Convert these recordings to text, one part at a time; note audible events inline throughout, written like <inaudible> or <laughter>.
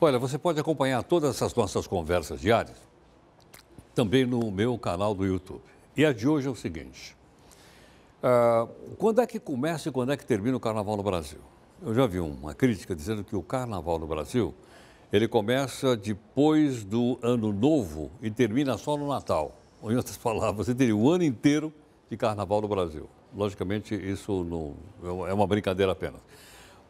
Olha, você pode acompanhar todas essas nossas conversas diárias também no meu canal do YouTube. E a de hoje é o seguinte: uh, quando é que começa e quando é que termina o carnaval no Brasil? Eu já vi uma crítica dizendo que o carnaval no Brasil ele começa depois do ano novo e termina só no Natal. Ou em outras <laughs> palavras, você teria o ano inteiro de carnaval no Brasil. Logicamente, isso não, é uma brincadeira apenas.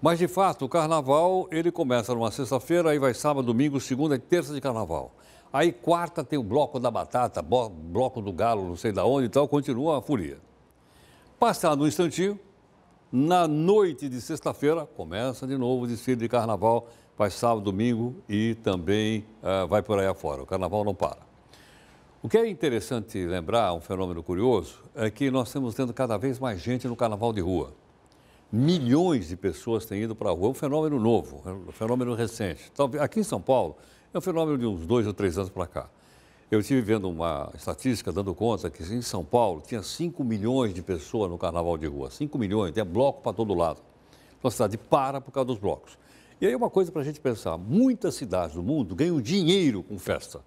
Mas, de fato, o carnaval, ele começa numa sexta-feira, aí vai sábado, domingo, segunda e terça de carnaval. Aí quarta tem o bloco da batata, bloco do galo, não sei da onde e tal, continua a folia. Passado um instantinho, na noite de sexta-feira, começa de novo o desfile de carnaval, vai sábado, domingo e também uh, vai por aí afora. O carnaval não para. O que é interessante lembrar, um fenômeno curioso, é que nós estamos tendo cada vez mais gente no carnaval de rua milhões de pessoas têm ido para a rua. É um fenômeno novo, é um fenômeno recente. Então, aqui em São Paulo, é um fenômeno de uns dois ou três anos para cá. Eu estive vendo uma estatística dando conta que em São Paulo tinha 5 milhões de pessoas no carnaval de rua. 5 milhões, tem bloco para todo lado. Então a cidade para por causa dos blocos. E aí uma coisa para a gente pensar: muitas cidades do mundo ganham dinheiro com festa.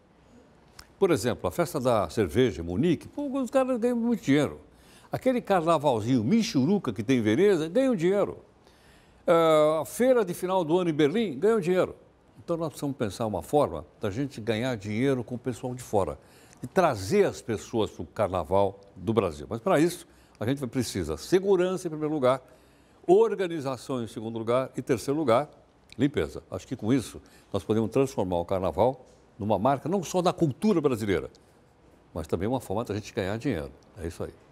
Por exemplo, a festa da cerveja em Munique, pô, os caras ganham muito dinheiro. Aquele carnavalzinho michuruca que tem em Veneza, ganha um dinheiro. É, a feira de final do ano em Berlim, ganha um dinheiro. Então nós precisamos pensar uma forma da gente ganhar dinheiro com o pessoal de fora e trazer as pessoas para o carnaval do Brasil. Mas para isso, a gente precisa segurança em primeiro lugar, organização em segundo lugar e terceiro lugar, limpeza. Acho que com isso nós podemos transformar o carnaval numa marca não só da cultura brasileira, mas também uma forma da gente ganhar dinheiro. É isso aí.